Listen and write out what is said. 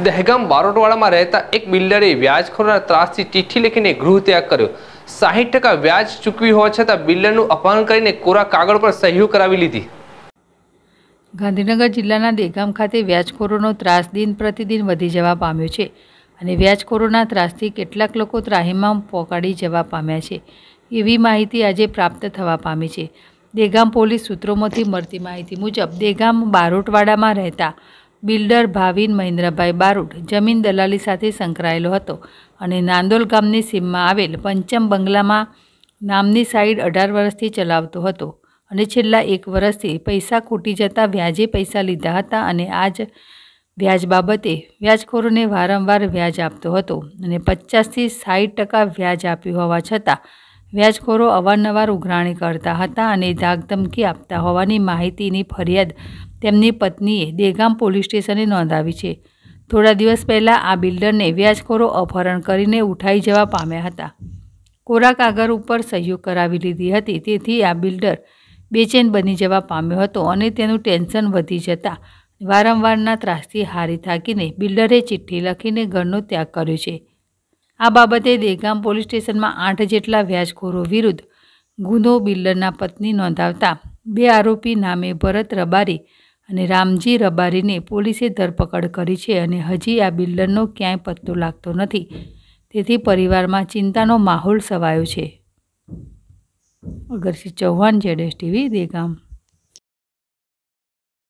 દહેગામ બારોટવાડામાં રહેતા એક બિલ્ડરે વ્યાજખોરના ત્રાસથી ચિઠ્ઠી લખીને ગૃહ ત્યાગ કર્યો સાહીઠ ટકા વ્યાજ ચૂકવી હોવા છતાં બિલ્ડરનું અપહરણ કરીને કોરા કાગળ પર સહીઓ કરાવી લીધી ગાંધીનગર જિલ્લાના દહેગામ ખાતે વ્યાજખોરોનો ત્રાસ દિન પ્રતિદિન વધી જવા પામ્યો છે અને વ્યાજખોરોના ત્રાસથી કેટલાક લોકો ત્રાહીમાં પોકાડી જવા પામ્યા છે એવી માહિતી આજે પ્રાપ્ત થવા પામી છે દેગામ પોલીસ સૂત્રોમાંથી મળતી માહિતી મુજબ દેગામ બારોટવાડામાં રહેતા બિલ્ડર ભાવિન મહેન્દ્રભાઈ બારોટ જમીન દલાલી સાથે સંકળાયેલો હતો અને નાંદોલ ગામની સીમમાં આવેલ પંચમ બંગલામાં નામની સાઈડ અઢાર વર્ષથી ચલાવતો હતો અને છેલ્લા એક વર્ષથી પૈસા ખૂટી જતા વ્યાજે પૈસા લીધા હતા અને આજ વ્યાજ બાબતે વ્યાજખોરોને વારંવાર વ્યાજ આપતો હતો અને પચાસથી સાઠ ટકા વ્યાજ આપ્યું હોવા છતાં વ્યાજખોરો અવારનવાર ઉઘરાણી કરતા હતા અને ધાકધમકી આપતા હોવાની માહિતીની ફરિયાદ તેમની પત્નીએ દેગામ પોલીસ સ્ટેશને નોંધાવી છે થોડા દિવસ પહેલાં આ બિલ્ડરને વ્યાજખોરો અપહરણ કરીને ઉઠાઈ જવા પામ્યા હતા કોરા કાગર ઉપર સહયોગ કરાવી લીધી હતી તેથી આ બિલ્ડર બેચેન બની જવા પામ્યો હતો અને તેનું ટેન્શન વધી જતાં વારંવારના ત્રાસથી હારી થાકીને બિલ્ડરે ચિઠ્ઠી લખીને ઘરનો ત્યાગ કર્યો છે આ બાબતે દેગામ પોલીસ સ્ટેશનમાં આઠ જેટલા વ્યાજખોરો વિરુદ્ધ ગુનો બિલ્ડરના પત્ની નોંધાવતા બે આરોપી નામે ભરત રબારી અને રામજી રબારીને પોલીસે ધરપકડ કરી છે અને હજી આ બિલ્ડરનો ક્યાંય પત્તો લાગતો નથી તેથી પરિવારમાં ચિંતાનો માહોલ સવાયો છે અગરસિંહ ચૌહાણ જેડેશ ટીવી દેગામ